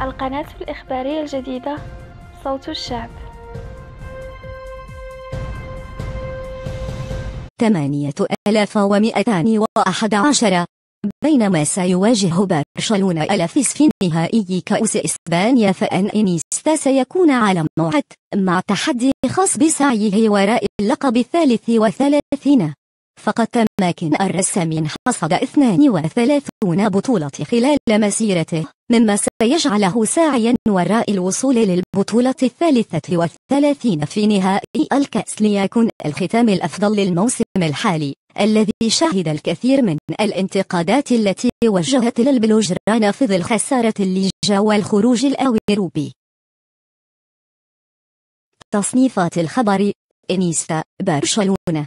القناة الإخبارية الجديدة صوت الشعب ثمانية ألاف ومئتان وأحد عشر بينما سيواجه برشلونة ألافيس في نهائي كأس إسبانيا فأن إنيستا سيكون على موعد مع تحدي خاص بسعيه وراء اللقب الثالث وثلاثين فقد تمكن الرسام حصد 32 بطولة خلال مسيرته مما سيجعله ساعيا وراء الوصول للبطولة الثالثة والثلاثين في نهائي الكأس ليكن الختام الأفضل للموسم الحالي الذي شهد الكثير من الانتقادات التي وجهت للبلوجران في ظل خسارة الليجا والخروج الأوروبي تصنيفات الخبر إنيستا برشلونة